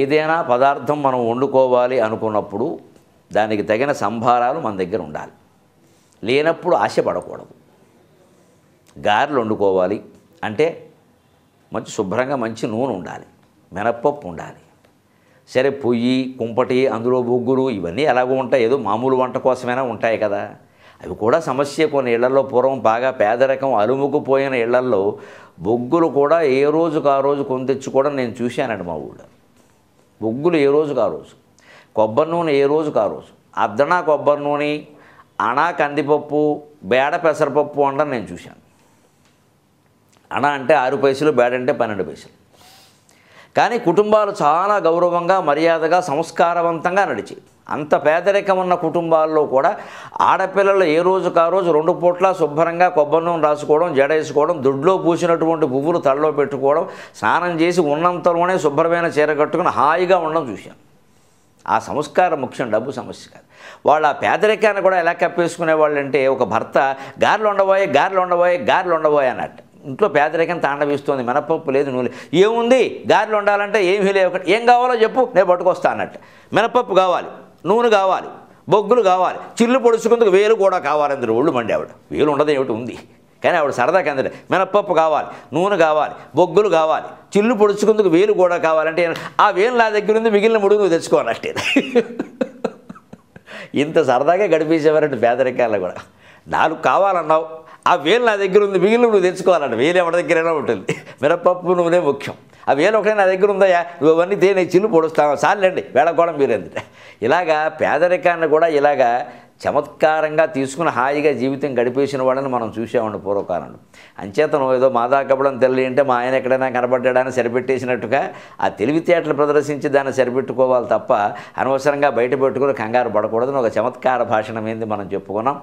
ఏదైనా పదార్థం మనం వండుకోవాలి అనుకున్నప్పుడు దానికి తగిన సంభారాలు మన దగ్గర ఉండాలి లేనప్పుడు ఆశపడకూడదు గారెలు వండుకోవాలి అంటే మంచి శుభ్రంగా మంచి నూనె ఉండాలి మినప్పప్పు ఉండాలి సరే పొయ్యి కుంపటి అందులో బొగ్గులు ఇవన్నీ ఎలాగో ఉంటాయి ఏదో మామూలు వంట కోసమైనా ఉంటాయి కదా అవి కూడా సమస్య కొన్ని ఇళ్లలో పూర్వం బాగా పేదరికం అలుముకుపోయిన ఇళ్లలో బొగ్గులు కూడా ఏ రోజుకు ఆ రోజు కొని తెచ్చుకోవడం నేను చూశానండి మా ఊళ్ళో బొగ్గులు ఏ రోజు ఆ రోజు కొబ్బరి నూనె ఏ రోజు ఆ రోజు అద్దనా కొబ్బరి నూనె అనా కందిపప్పు బేడ పెసరపప్పు అంటే నేను చూశాను అణ అంటే ఆరు పైసలు బేడ అంటే పన్నెండు పైసలు కానీ కుటుంబాలు చాలా గౌరవంగా మర్యాదగా సంస్కారవంతంగా నడిచి అంత పేదరికం ఉన్న కుటుంబాల్లో కూడా ఆడపిల్లలు ఏ రోజుకు ఆ రోజు రెండు పూట్ల శుభ్రంగా కొబ్బరినూనె రాసుకోవడం జడేసుకోవడం దుడ్లో పూసినటువంటి పువ్వులు తలలో పెట్టుకోవడం స్నానం చేసి ఉన్నంతలోనే శుభ్రమైన చీర కట్టుకుని హాయిగా ఉండడం చూశాను ఆ సంస్కారం ముఖ్యం డబ్బు సమస్య కాదు వాళ్ళు ఆ పేదరికాన్ని కూడా ఎలా కప్పేసుకునే వాళ్ళంటే ఒక భర్త గారెలు ఉండబోయే గారెలు ఉండబోయే గారెలు ఉండబోయే అన్నట్టు ఇంట్లో పేదరికం తాండవిస్తోంది మినపప్పు లేదు నూనె ఏముంది గారెలు ఉండాలంటే ఏమీ లేవు ఏం కావాలో చెప్పు నేను పట్టుకొస్తా అన్నట్టు మినపప్పు కావాలి నూనె కావాలి బొగ్గులు కావాలి చిల్లు పొడుచుకుందుకు వేలు కూడా అందరు ఒళ్ళు మండి ఆవిడ వేలు ఉండదు ఏమిటి ఉంది కానీ ఆవిడ సరదా అందరు మినపప్పు కావాలి నూనె కావాలి బొగ్గులు కావాలి చిల్లు పొడుచుకుందుకు వేలు కూడా కావాలంటే ఆ వేలు నా దగ్గర ఉంది మిగిలిన ముడుగు నువ్వు తెచ్చుకోవాలంటే ఇంత సరదాగా గడిపేసేవారంటే పేదరికాల్లో కూడా నాలుగు కావాలన్నావు ఆ వేలు నా దగ్గర ఉంది మిగిలిన నువ్వు తెచ్చుకోవాలంటే వేలు ఎవరి దగ్గరైనా ఉంటుంది మినపప్పు నువ్వునే ముఖ్యం ఆ వేలు ఒకటే నా దగ్గర ఉందా నువ్వు అవన్నీ దేని చిల్లు పొడుస్తావా సార్లేండి మీరు మీరేంది ఇలాగా పేదరికాన్ని కూడా ఇలాగా చమత్కారంగా తీసుకుని హాయిగా జీవితం గడిపేసిన వాళ్ళని మనం చూసామండి పూర్వకాలంలో అంచేతను ఏదో మాదాకపడం తెల్లి అంటే మా ఆయన ఎక్కడైనా కనబడ్డాడని సరిపెట్టేసినట్టుగా ఆ తెలివితేటలు ప్రదర్శించి దాన్ని సరిపెట్టుకోవాలి తప్ప అనవసరంగా బయట పెట్టుకుని కంగారు పడకూడదని ఒక చమత్కార భాషణమైంది మనం చెప్పుకున్నాం